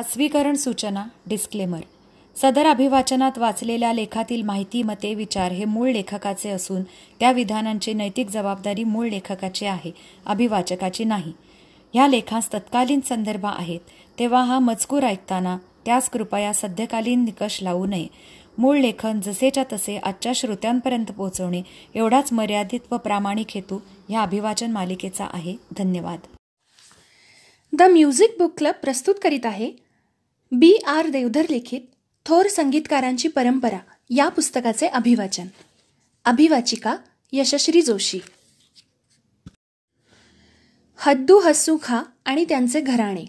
अस्वीकरण सूचना डिस्क्लेमर सदर अभिवाचनात वाचलेल्या लेखातील माहिती मते विचार हे मूळ लेखकाचे असून त्या विधानांची नैतिक जबाबदारी मूळ लेखकाची आहे अभिवाचकाची नाही ह्या लेखास तत्कालीन संदर्भ आहेत तेव्हा हा मजकूर ऐकताना त्यास कृपया सध्याकालीन निकष लावू नये मूळ लेखन जसेच्या तसे आजच्या श्रोत्यांपर्यंत पोहोचवणे एवढाच मर्यादित व प्रामाणिक हेतू ह्या अभिवाचन मालिकेचा आहे धन्यवाद द म्युझिक बुक क्लब प्रस्तुत करीत आहे बी आर देवधर लिखित थोर संगीतकारांची परंपरा या पुस्तकाचे अभिवाचन अभिवाचिका यशश्री जोशी हद्दू हस्सू खा आणि त्यांचे घराणे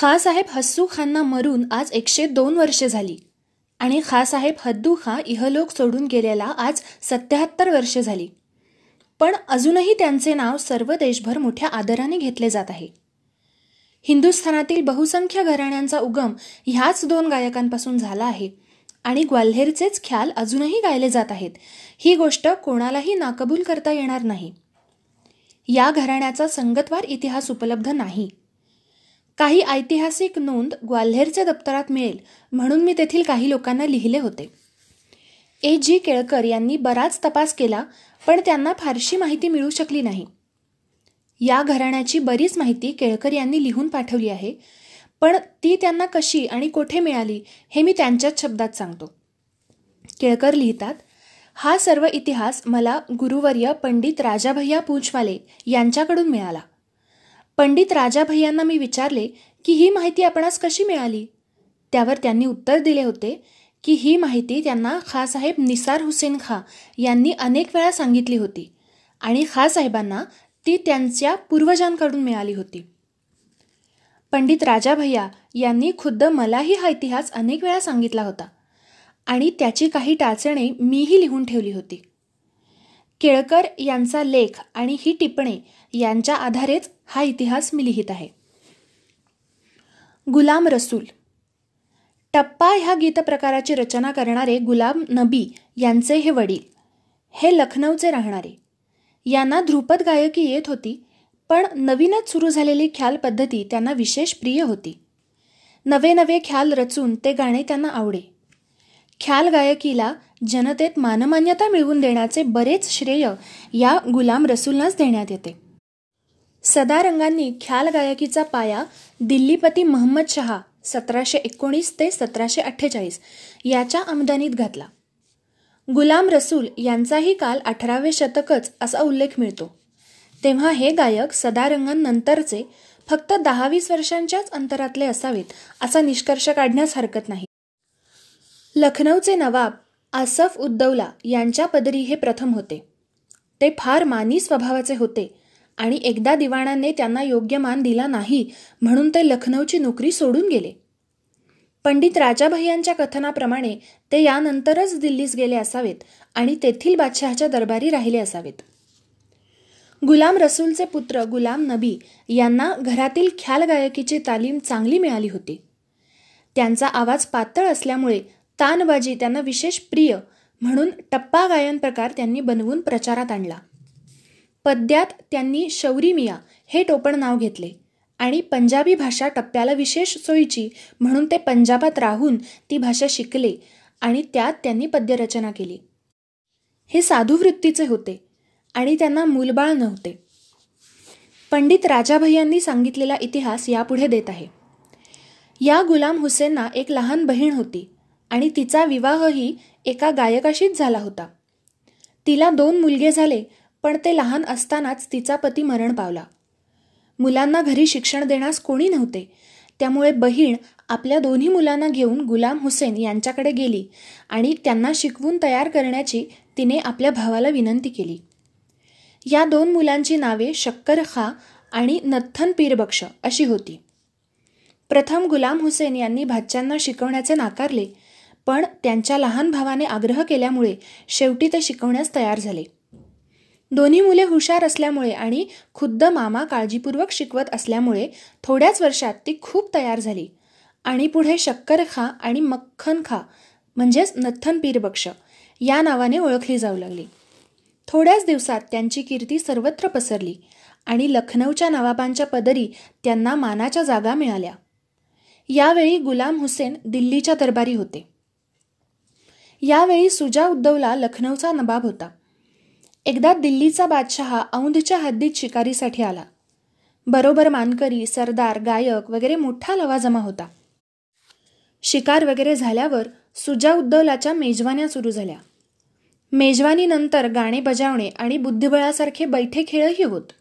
खासाहेब हस्सू खांना मरून आज एकशे दोन वर्षे झाली आणि खासाहेब हद्दू खा इहलोक सोडून गेलेला आज सत्याहत्तर वर्षे झाली पण अजूनही त्यांचे नाव सर्व देशभर मोठ्या आदराने घेतले जात आहे हिंदुस्थानातील बहुसंख्य घराण्यांचा उगम ह्याच दोन गायकांपासून झाला आहे आणि ग्वाल्हेरचेच ख्याल अजूनही गायले जात आहेत ही गोष्ट कोणालाही नाकबूल करता येणार नाही या घराण्याचा संगतवार इतिहास उपलब्ध नाही काही ऐतिहासिक नोंद ग्वाल्हेरच्या दप्तरात मिळेल म्हणून मी तेथील काही लोकांना लिहिले होते ए जी केळकर यांनी बराच तपास केला पण त्यांना फारशी माहिती मिळू शकली नाही या घराण्याची बरीच माहिती केळकर यांनी लिहून पाठवली आहे पण ती त्यांना कशी आणि कोठे मिळाली हे मी त्यांच्याच शब्दात सांगतो केळकर लिहितात हा सर्व इतिहास मला गुरुवर्य पंडित राजाभैया पूंछवाले यांच्याकडून मिळाला पंडित राजाभैयांना मी विचारले की ही माहिती आपणास कशी मिळाली त्यावर त्यांनी उत्तर दिले होते की ही माहिती त्यांना खासाहेब निसार हुसेन खा यांनी अनेक वेळा सांगितली होती आणि खासाहेबांना ती त्यांच्या पूर्वजांकडून मिळाली होती पंडित राजा भैया यांनी खुद्द मलाही हा इतिहास अनेक वेळा सांगितला होता आणि त्याची काही टाचणे मीही लिहून ठेवली होती केळकर यांचा लेख आणि ही टिपणे यांच्या आधारेच हा इतिहास मी लिहित आहे गुलाम रसूल टप्पा ह्या गीतप्रकाराची रचना करणारे गुलाम नबी यांचे हे वडील हे लखनौचे राहणारे यांना ध्रुपद गायकी येत होती पण नवीनच सुरू झालेली ख्याल पद्धती त्यांना विशेष प्रिय होती नवे नवे ख्याल रचून ते गाणे त्यांना आवडे ख्याल गायकीला जनतेत मानमान्यता मिळवून देण्याचे बरेच श्रेय या गुलाम रसूलनाच देण्यात येते सदारंगांनी ख्याल गायकीचा पाया दिल्लीपती महम्मद शहा सतराशे एकोणीस ते सतराशे अठ्ठेचाळीस याच्या आमदानीत घातला गुलाम रसूल यांचाही काल अठरावे शतकच असा उल्लेख मिळतो तेव्हा हे गायक सदारंगन नंतरचे फक्त दहावीस वर्षांच्याच अंतरातले असावेत असा निष्कर्ष काढण्यास हरकत नाही लखनौचे नवाब आसफ उद्दौला यांच्या पदरी हे प्रथम होते ते फार मानी स्वभावाचे होते आणि एकदा दिवाणांनी त्यांना योग्य मान दिला नाही म्हणून ते लखनौची नोकरी सोडून गेले पंडित राजाभैयांच्या कथनाप्रमाणे ते यानंतरच दिल्लीस गेले असावेत आणि तेथील बादशहाच्या दरबारी राहिले असावेत गुलाम रसूलचे पुत्र गुलाम नबी यांना घरातील ख्याल गायकीची तालीम चांगली मिळाली होती त्यांचा आवाज पातळ असल्यामुळे तानबाजी त्यांना विशेष प्रिय म्हणून टप्पा गायन प्रकार त्यांनी बनवून प्रचारात आणला पद्यात त्यांनी शौरी मिया हे टोपण नाव घेतले आणि पंजाबी भाषा टप्प्याला विशेष सोयीची म्हणून ते पंजाबात राहून ती भाषा शिकले आणि त्यात त्यांनी पद्यरचना केली हे साधूवृत्तीचे होते आणि त्यांना मूलबाळ नव्हते पंडित राजाभैयांनी सांगितलेला इतिहास यापुढे देत आहे या गुलाम हुसेनना एक लहान बहीण होती आणि तिचा विवाहही एका गायकाशीच झाला होता तिला दोन मुलगे झाले पण ते लहान असतानाच तिचा पती मरण पावला मुलांना घरी शिक्षण देण्यास कोणी नव्हते त्यामुळे बहीण आपल्या दोन्ही मुलांना घेऊन गुलाम हुसेन यांच्याकडे गेली आणि त्यांना शिकवून तयार करण्याची तिने आपल्या भावाला विनंती केली या दोन मुलांची नावे शक्कर खा आणि नत्थन पीरबक्ष अशी होती प्रथम गुलाम हुसेन यांनी भाच्यांना शिकवण्याचे नाकारले पण त्यांच्या लहान भावाने आग्रह केल्यामुळे शेवटी ते शिकवण्यास तयार झाले दोन्ही मुले हुशार असल्यामुळे आणि खुद्द मामा काळजीपूर्वक शिकवत असल्यामुळे थोड्याच वर्षात ती खूप तयार झाली आणि पुढे शक्कर खा आणि मक्खन खा म्हणजेच नथन पीरबक्ष या नावाने ओळखली जाऊ लागली थोड्याच दिवसात त्यांची कीर्ती सर्वत्र पसरली आणि लखनौच्या नवाबांच्या पदरी त्यांना मानाच्या जागा मिळाल्या यावेळी गुलाम हुसेन दिल्लीच्या दरबारी होते यावेळी सुजा उद्धवला लखनौचा नबाब होता एकदा दिल्लीचा बादशहा औंधच्या हद्दीत शिकारीसाठी आला बरोबर मानकरी सरदार गायक वगैरे मोठा लवाजमा होता शिकार वगैरे झाल्यावर सुजा उद्दौलाच्या मेजवान्या सुरू झाल्या मेजवानीनंतर गाणे बजावणे आणि बुद्धिबळासारखे बैठे खेळही होत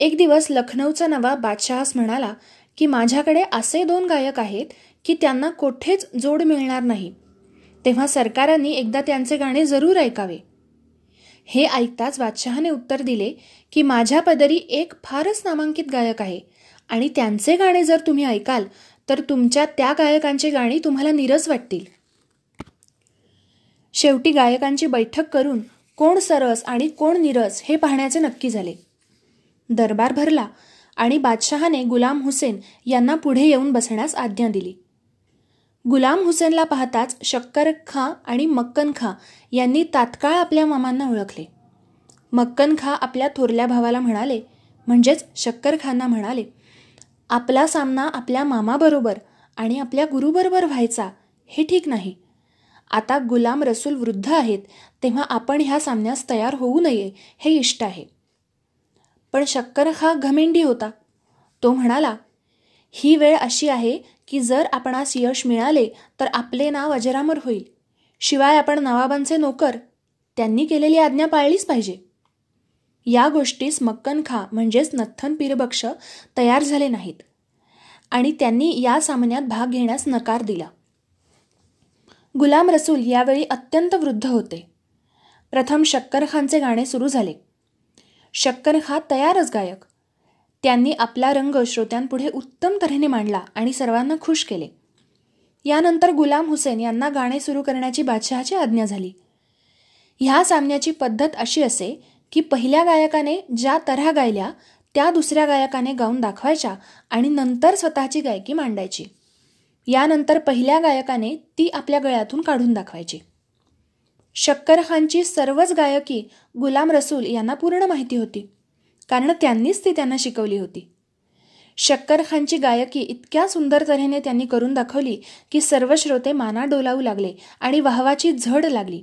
एक दिवस लखनौचा नवा बादशहास म्हणाला की माझ्याकडे असे दोन गायक आहेत की त्यांना कोठेच जोड मिळणार नाही तेव्हा सरकारांनी एकदा त्यांचे गाणे जरूर ऐकावे हे ऐकताच बादशहाने उत्तर दिले की माझ्या पदरी एक फारच नामांकित गायक आहे आणि त्यांचे गाणे जर तुम्ही ऐकाल तर तुमच्या त्या गायकांची गाणी तुम्हाला निरस वाटतील शेवटी गायकांची बैठक करून कोण सरस आणि कोण निरस हे पाहण्याचे नक्की झाले दरबार भरला आणि बादशहाने गुलाम हुसेन यांना पुढे येऊन बसण्यास आज्ञा दिली गुलाम हुसेनला पाहताच शक्कर खां आणि मक्कन खा यांनी तात्काळ आपल्या मामांना ओळखले मक्कन खा आपल्या थोरल्या भावाला म्हणाले म्हणजेच शक्कर खांना म्हणाले आपला सामना आपल्या मामाबरोबर आणि आपल्या गुरुबरोबर व्हायचा हे ठीक नाही आता गुलाम रसूल वृद्ध आहेत तेव्हा आपण ह्या सामन्यास तयार होऊ नये हे इष्ट आहे पण शक्कर खा घमेंडी होता तो म्हणाला ही वेळ अशी आहे की जर आपणास यश मिळाले तर आपले नाव अजरामर होईल शिवाय आपण नवाबांचे नोकर त्यांनी केलेली आज्ञा पाळलीच पाहिजे या गोष्टीस मक्कन खा म्हणजेच नथन पीरबक्ष तयार झाले नाहीत आणि त्यांनी या सामन्यात भाग घेण्यास नकार दिला गुलाम रसूल यावेळी अत्यंत वृद्ध होते प्रथम शक्कर खानचे गाणे सुरू झाले शक्करखा तयारच गायक त्यांनी आपला रंग श्रोत्यांपुढे उत्तम तऱ्हेने मांडला आणि सर्वांना खुश केले यानंतर गुलाम हुसेन यांना गाणे सुरू करण्याची बादशहाची आज्ञा झाली ह्या सामन्याची पद्धत अशी असे की पहिल्या गायकाने ज्या तऱ्हा गायल्या त्या दुसऱ्या गायकाने गाऊन दाखवायच्या आणि नंतर स्वतःची गायकी मांडायची यानंतर पहिल्या गायकाने ती आपल्या गळ्यातून काढून दाखवायची शक्कर खानची सर्वच गायकी गुलाम रसूल यांना पूर्ण माहिती होती कारण त्यांनीच ती त्यांना शिकवली होती शक्कर खानची गायकी इतक्या सुंदर तऱ्हेने त्यांनी करून दाखवली की सर्व श्रोते माना डोलावू लागले आणि वाहवाची झड लागली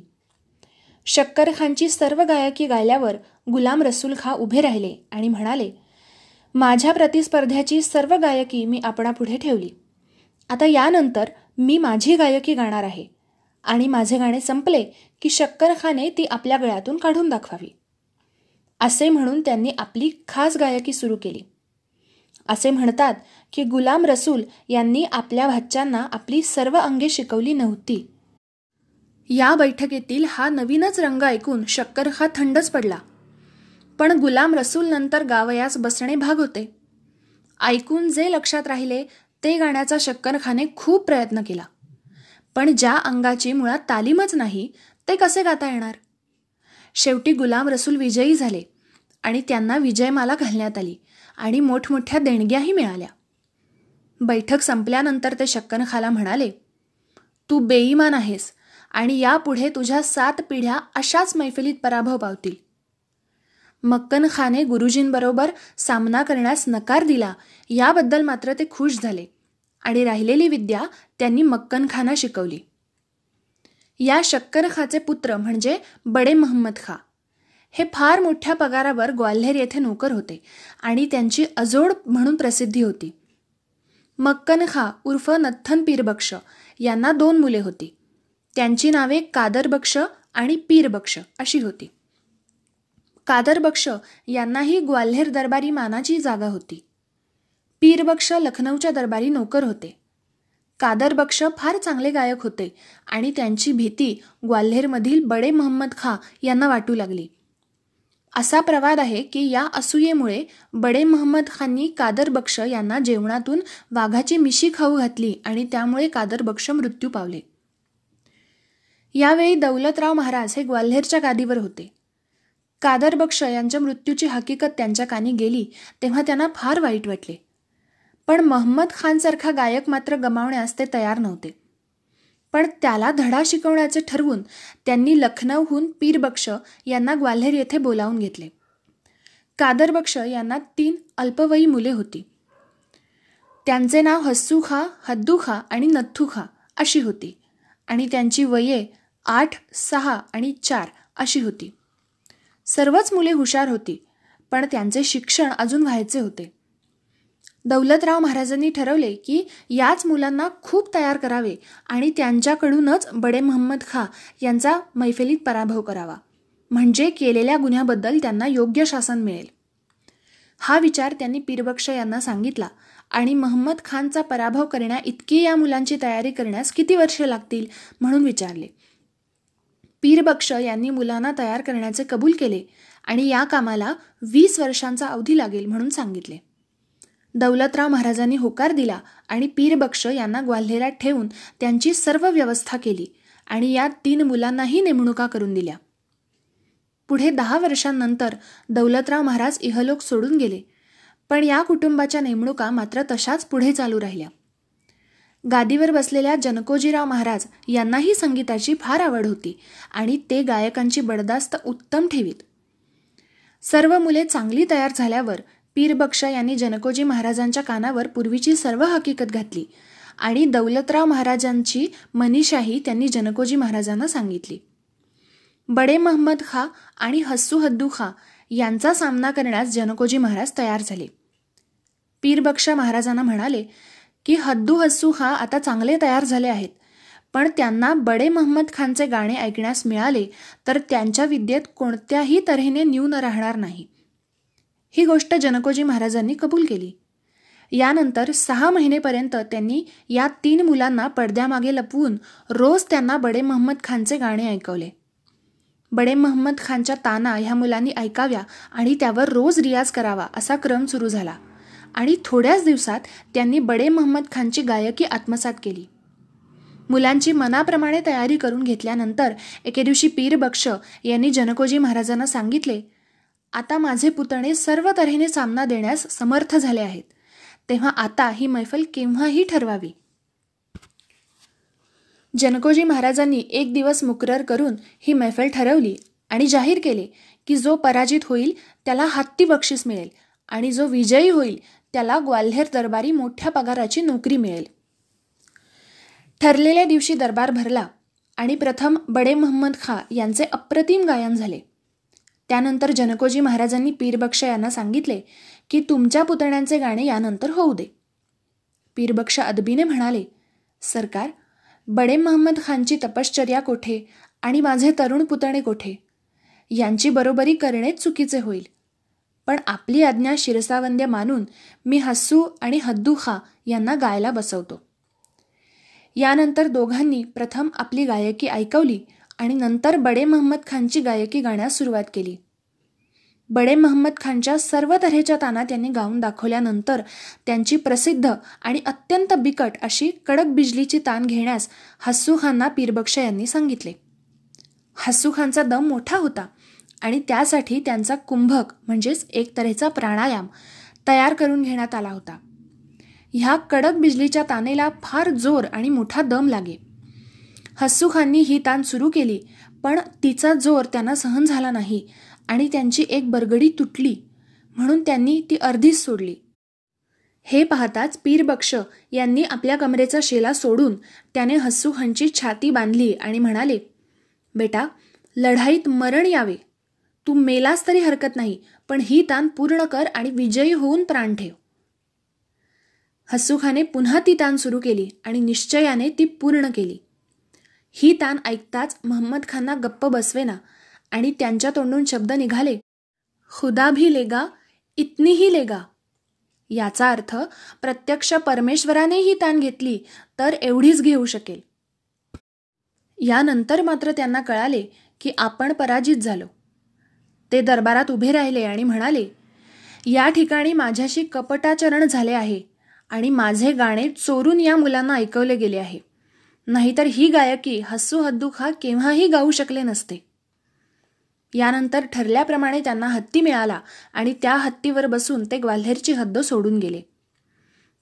शक्कर खानची सर्व गायकी गायल्यावर गुलाम रसूल खा उभे राहिले आणि म्हणाले माझ्या प्रतिस्पर्ध्याची सर्व गायकी मी आपणापुढे ठेवली आता यानंतर मी माझी गायकी गाणार आहे आणि माझे गाणे संपले की शक्कर खाने ती आपल्या गळ्यातून काढून दाखवावी असे म्हणून त्यांनी आपली खास गायकी सुरू केली असे म्हणतात की गुलाम रसूल यांनी आपल्या भाच्यांना आपली सर्व अंगे शिकवली नव्हती या बैठकीतील हा नवीनच रंग ऐकून शक्कर हा थंडच पडला पण गुलाम रसूल नंतर गावयास बसणे भाग होते ऐकून जे लक्षात राहिले ते गाण्याचा शक्करखाने खूप प्रयत्न केला पण ज्या अंगाची मुळात तालीमच नाही ते कसे गाता येणार शेवटी गुलाम रसूल विजयी झाले आणि त्यांना विजयमाला घालण्यात आली आणि मोठमोठ्या देणग्याही मिळाल्या बैठक संपल्यानंतर ते शक्कनखाला म्हणाले तू बेईमान आहेस आणि यापुढे तुझ्या सात पिढ्या अशाच मैफिलीत पराभव पावतील मक्कन खाने गुरुजींबरोबर सामना करण्यास नकार दिला याबद्दल मात्र ते खुश झाले आणि राहिलेली विद्या त्यांनी मक्कन खाना शिकवली या शक्कर खाचे पुत्र म्हणजे बडे महम्मद खा हे फार मोठ्या पगारावर ग्वाल्हेर येथे नोकर होते आणि त्यांची अजोड म्हणून प्रसिद्धी होती मक्कन खा उर्फ नथन पीरबक्ष यांना दोन मुले होती त्यांची नावे कादरबक्ष आणि पीरबक्ष अशी होती कादरबक्ष यांनाही ग्वाल्हेर दरबारी मानाची जागा होती पीरबक्ष लखनौच्या दरबारी नोकर होते कादरबक्ष फार चांगले गायक होते आणि त्यांची भीती ग्वाल्हेरमधील बडे महम्मद खा यांना वाटू लागली असा प्रवाद आहे की या असूयेमुळे बडे महम्मद खाननी कादर बक्ष यांना जेवणातून वाघाची मिशी खाऊ घातली आणि त्यामुळे कादर बक्ष मृत्यू पावले यावेळी दौलतराव महाराज हे ग्वाल्हेरच्या गादीवर होते कादर बक्ष यांच्या मृत्यूची हकीकत त्यांच्या कानी गेली तेव्हा त्यांना फार वाईट वाटले पण महम्मद खानसारखा गायक मात्र गमावण्यास ते तयार नव्हते पण त्याला धडा शिकवण्याचे ठरवून त्यांनी लखनौहून पीरबक्ष यांना ग्वाल्हेर येथे बोलावून घेतले बक्ष यांना तीन अल्पवयी मुले होती त्यांचे नाव हस्सू हद्दूखा आणि नत्थूखा अशी होती आणि त्यांची वये आठ सहा आणि चार अशी होती सर्वच मुले हुशार होती पण त्यांचे शिक्षण अजून व्हायचे होते दौलतराव महाराजांनी ठरवले की याच मुलांना खूप तयार करावे आणि त्यांच्याकडूनच बडे महम्मद खा यांचा मैफिलीत पराभव करावा म्हणजे केलेल्या गुन्ह्याबद्दल त्यांना योग्य शासन मिळेल हा विचार त्यांनी पीरबक्ष यांना सांगितला आणि महम्मद खानचा पराभव करण्या इतकी या मुलांची तयारी करण्यास किती वर्षे लागतील म्हणून विचारले पीरबक्ष यांनी मुलांना तयार करण्याचे कबूल केले आणि या कामाला वीस वर्षांचा अवधी लागेल म्हणून सांगितले दौलतराव महाराजांनी होकार दिला आणि पीरबक्ष यांना ग्वाल्हेरात ठेवून त्यांची सर्व व्यवस्था केली आणि या तीन मुलांनाही नेमणुका करून दिल्या पुढे दहा वर्षांनंतर दौलतराव महाराज इहलोक सोडून गेले पण या कुटुंबाच्या नेमणुका मात्र तशाच पुढे चालू राहिल्या गादीवर बसलेल्या जनकोजीराव महाराज यांनाही संगीताची फार आवड होती आणि ते गायकांची बडदास्त उत्तम ठेवीत सर्व मुले चांगली तयार झाल्यावर पीरबक्षा यांनी जनकोजी महाराजांच्या कानावर पूर्वीची सर्व हकीकत घातली आणि दौलतराव महाराजांची मनीषाही त्यांनी जनकोजी महाराजांना सांगितली बडे महम्मद खा आणि हस्सू हद्दू खा यांचा सामना करण्यास जनकोजी महाराज तयार झाले पीरबक्षा महाराजांना म्हणाले की हद्दू हस्सू खा आता चांगले तयार झाले आहेत पण त्यांना बडे महम्मद खानचे गाणे ऐकण्यास मिळाले तर त्यांच्या विद्येत कोणत्याही तऱ्हेने न्यून राहणार नाही ही गोष्ट जनकोजी महाराजांनी कबूल केली यानंतर सहा महिनेपर्यंत त्यांनी या तीन मुलांना पडद्यामागे लपवून रोज त्यांना बडे महम्मद खानचे गाणे ऐकवले बडे महम्मद खानच्या ताना ह्या मुलांनी ऐकाव्या आणि त्यावर रोज रियाज करावा असा क्रम सुरू झाला आणि थोड्याच दिवसात त्यांनी बडे महम्मद खानची गायकी आत्मसात केली मुलांची मनाप्रमाणे तयारी करून घेतल्यानंतर एके दिवशी पीर बक्ष यांनी जनकोजी महाराजांना सांगितले आता माझे पुतणे सर्व तऱ्हेने सामना देण्यास समर्थ झाले आहेत तेव्हा आता ही मैफल केव्हाही ठरवावी जनकोजी महाराजांनी एक दिवस मुकरर करून ही मैफल ठरवली आणि जाहीर केले की जो पराजित होईल त्याला हत्ती बक्षीस मिळेल आणि जो विजयी होईल त्याला ग्वाल्हेर दरबारी मोठ्या पगाराची नोकरी मिळेल ठरलेल्या दिवशी दरबार भरला आणि प्रथम बडे महम्मद खा यांचे अप्रतिम गायन झाले त्यानंतर जनकोजी महाराजांनी पीरबक्षा यांना सांगितले की तुमच्या पुतण्यांचे गाणे यानंतर होऊ दे पीरबक्ष अदबीने म्हणाले सरकार बडे महम्मद खानची तपश्चर्या कोठे आणि माझे तरुण पुतणे कोठे यांची बरोबरी करणे चुकीचे होईल पण आपली आज्ञा शिरसावंद्य मानून मी हस्सू आणि हद्दू खा यांना गायला बसवतो यानंतर दोघांनी प्रथम आपली गायकी ऐकवली आणि नंतर बडे महम्मद खानची गायकी गाण्यास सुरुवात केली बडे महम्मद खानच्या सर्व तऱ्हेच्या ताना त्यांनी गाऊन दाखवल्यानंतर त्यांची प्रसिद्ध आणि अत्यंत बिकट अशी कडक बिजलीची तान घेण्यास हस्सू खानना पीरबक्ष यांनी सांगितले हस्सू खानचा दम मोठा होता आणि त्यासाठी त्यांचा कुंभक म्हणजेच एक तऱ्हेचा प्राणायाम तयार करून घेण्यात आला होता ह्या कडक बिजलीच्या तानेला फार जोर आणि मोठा दम लागे हस्सू खाननी ही तान सुरू केली पण तिचा जोर त्यांना सहन झाला नाही आणि त्यांची एक बरगडी तुटली म्हणून त्यांनी ती अर्धीच सोडली हे पाहताच पीरबक्ष यांनी आपल्या कमरेचा शेला सोडून त्याने हस्सू छाती बांधली आणि म्हणाले बेटा लढाईत मरण यावे तू मेलास तरी हरकत नाही पण ही तान पूर्ण कर आणि विजयी होऊन प्राण ठेव हस्सुखाने पुन्हा ती तान सुरू केली आणि निश्चयाने ती पूर्ण केली ही तान ऐकताच महम्मद खानना गप्प बसवेना आणि त्यांच्या तोंडून शब्द निघाले खुदा भी लेगा इतनी ही लेगा याचा अर्थ प्रत्यक्ष परमेश्वराने ही ताण घेतली तर एवढीच घेऊ शकेल यानंतर मात्र त्यांना कळाले की आपण पराजित झालो ते दरबारात उभे राहिले आणि म्हणाले या ठिकाणी माझ्याशी कपटाचरण झाले आहे आणि माझे गाणे चोरून या मुलांना ऐकवले गेले आहे नाहीतर ही गायकी हस्सू खा केव्हाही गाऊ शकले नसते यानंतर ठरल्याप्रमाणे त्यांना हत्ती मिळाला आणि त्या हत्तीवर बसून ते ग्वाल्हेरची हद्द सोडून गेले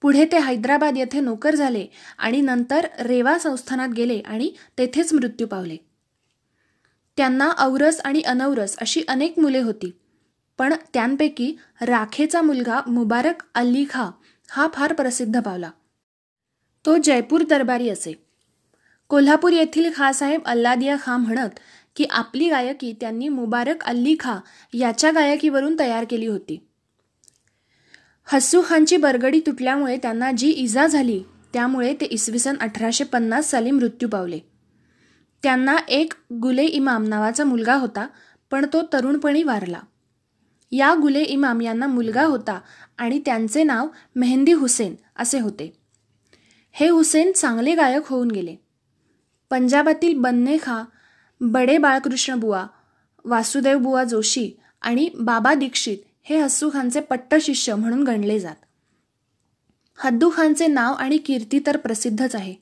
पुढे ते हैदराबाद येथे नोकर झाले आणि नंतर रेवा संस्थानात गेले आणि तेथेच मृत्यू पावले त्यांना औरस आणि अनौरस अशी अनेक मुले होती पण त्यांपैकी राखेचा मुलगा मुबारक अली खा हा फार प्रसिद्ध पावला तो जयपूर दरबारी असे कोल्हापूर येथील खासाहेब अल्लादिया खा म्हणत की आपली गायकी त्यांनी मुबारक अल्ली खा याच्या गायकीवरून तयार केली होती हस्सू खानची बरगडी तुटल्यामुळे त्यांना जी इजा झाली त्यामुळे ते इसवी सन अठराशे पन्नास साली मृत्यू पावले त्यांना एक गुले इमाम नावाचा मुलगा होता पण तो तरुणपणी वारला या गुले इमाम यांना मुलगा होता आणि त्यांचे नाव मेहंदी हुसेन असे होते हे हुसेन चांगले गायक होऊन गेले पंजाबातील बन्ने बडे बाळकृष्ण बुवा वासुदेव बुवा जोशी आणि बाबा दीक्षित हे हस्सू खानचे पट्टशिष्य म्हणून गणले जात हद्दू खानचे नाव आणि कीर्ती तर प्रसिद्धच आहे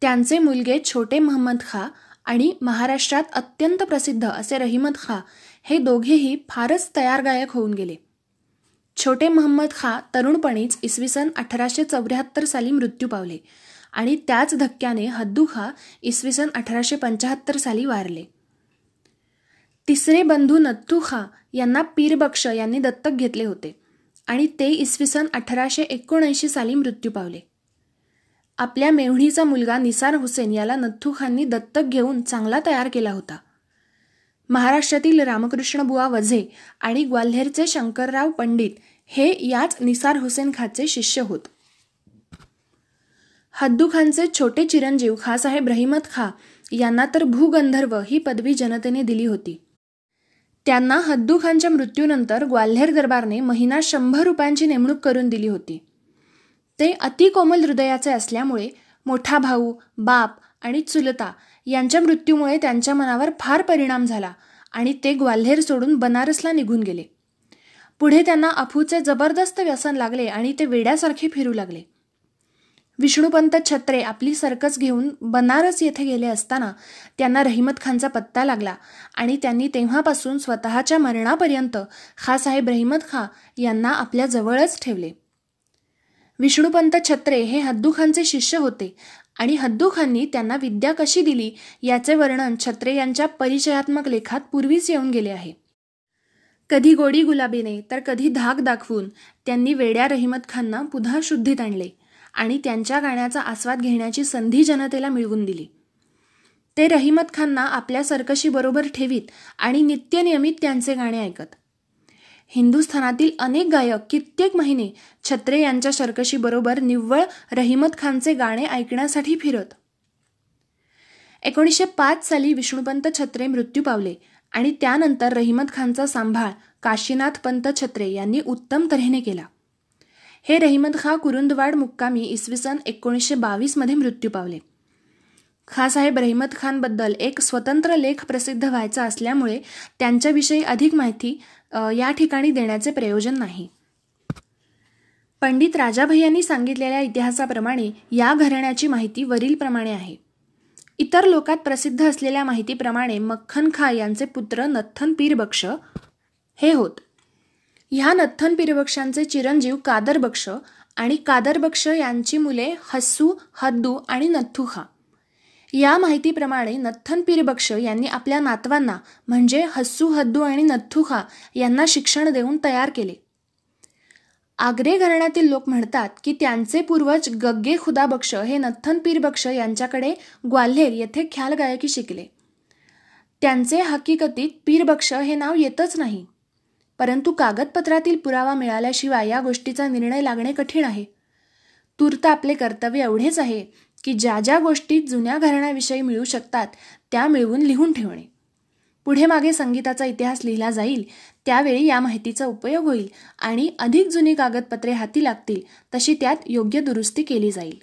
त्यांचे मुलगे छोटे महम्मद खा आणि महाराष्ट्रात अत्यंत प्रसिद्ध असे रहिमत खा हे दोघेही फारच तयार गायक होऊन गेले छोटे महम्मद खा तरुणपणीच इसवी सन अठराशे चौऱ्याहत्तर साली मृत्यू पावले आणि त्याच धक्क्याने हद्दुखा इसवी सन अठराशे पंचाहत्तर साली वारले तिसरे बंधू खा यांना पीरबक्ष यांनी दत्तक घेतले होते आणि ते इसवी सन अठराशे एकोणऐंशी साली मृत्यू पावले आपल्या मेव्हणीचा मुलगा निसार हुसेन याला खाननी दत्तक घेऊन चांगला तयार केला होता महाराष्ट्रातील रामकृष्ण बुवा वझे आणि ग्वाल्हेरचे शंकरराव पंडित हे याच निसार हुसेन खाचे शिष्य होत हद्दू खानचे छोटे चिरंजीव खासाहेब रहिमत खा यांना तर भूगंधर्व ही पदवी जनतेने दिली होती त्यांना हद्दू खानच्या मृत्यूनंतर ग्वाल्हेर दरबारने महिना शंभर रुपयांची नेमणूक करून दिली होती ते अतिकोमल हृदयाचे असल्यामुळे मोठा भाऊ बाप आणि चुलता यांच्या मृत्यूमुळे त्यांच्या मनावर फार परिणाम झाला आणि ते ग्वाल्हेर सोडून बनारसला निघून गेले पुढे त्यांना अफूचे जबरदस्त व्यसन लागले आणि ते वेड्यासारखे फिरू लागले विष्णुपंत छत्रे आपली सर्कस घेऊन बनारस येथे गेले असताना त्यांना रहिमत खानचा पत्ता लागला आणि त्यांनी तेव्हापासून स्वतःच्या मरणापर्यंत खासाहेब रहिमत खा यांना आपल्या जवळच ठेवले विष्णुपंत छत्रे हे हद्दू खानचे शिष्य होते आणि हद्दू खाननी त्यांना विद्या कशी दिली याचे वर्णन छत्रे यांच्या परिचयात्मक लेखात पूर्वीच येऊन गेले आहे कधी गोडी गुलाबीने तर कधी धाक दाखवून त्यांनी वेड्या रहिमत खानना पुन्हा शुद्धीत आणले आणि त्यांच्या गाण्याचा आस्वाद घेण्याची संधी जनतेला मिळवून दिली ते रहिमत खानना आपल्या बरोबर ठेवीत आणि नित्यनियमित त्यांचे गाणे ऐकत हिंदुस्थानातील अनेक गायक कित्येक महिने छत्रे यांच्या बरोबर निव्वळ रहिमत खानचे गाणे ऐकण्यासाठी फिरत एकोणीसशे पाच साली विष्णुपंत छत्रे मृत्यू पावले आणि त्यानंतर रहिमत खानचा सांभाळ काशीनाथ पंत छत्रे यांनी उत्तम तऱ्हेने केला हे रहिमत खा कुरुंदवाड मुक्कामी इसवी सन एकोणीसशे बावीसमध्ये मृत्यू पावले खासाहेब रहिमत खानबद्दल एक स्वतंत्र लेख प्रसिद्ध व्हायचा असल्यामुळे त्यांच्याविषयी अधिक माहिती या ठिकाणी देण्याचे प्रयोजन नाही पंडित राजाभैयांनी यांनी सांगितलेल्या इतिहासाप्रमाणे या घराण्याची माहिती वरीलप्रमाणे आहे इतर लोकात प्रसिद्ध असलेल्या माहितीप्रमाणे मक्खन खा यांचे पुत्र नथ्थन पीरबक्ष हे होत ह्या नथन पिरबक्षांचे चिरंजीव कादर बक्ष आणि कादर बक्ष यांची मुले हस्सू हद्दू आणि नथुखा या माहितीप्रमाणे नथन पिरबक्ष यांनी आपल्या नातवांना म्हणजे हस्सू हद्दू आणि नथुखा यांना शिक्षण देऊन तयार केले आग्रे घराण्यातील लोक म्हणतात की त्यांचे पूर्वज गग्गे खुदाबक्ष हे नत्थन पीरबक्ष यांच्याकडे ग्वाल्हेर येथे ख्याल गायकी शिकले त्यांचे हकीकतीत पीरबक्ष हे नाव येतच नाही परंतु कागदपत्रातील पुरावा मिळाल्याशिवाय या गोष्टीचा निर्णय लागणे कठीण आहे तूर्त आपले कर्तव्य एवढेच आहे की ज्या ज्या गोष्टी जुन्या घराण्याविषयी मिळू शकतात त्या मिळवून लिहून ठेवणे पुढे मागे संगीताचा इतिहास लिहिला जाईल त्यावेळी या माहितीचा उपयोग होईल आणि अधिक जुनी कागदपत्रे हाती लागतील तशी त्यात योग्य दुरुस्ती केली जाईल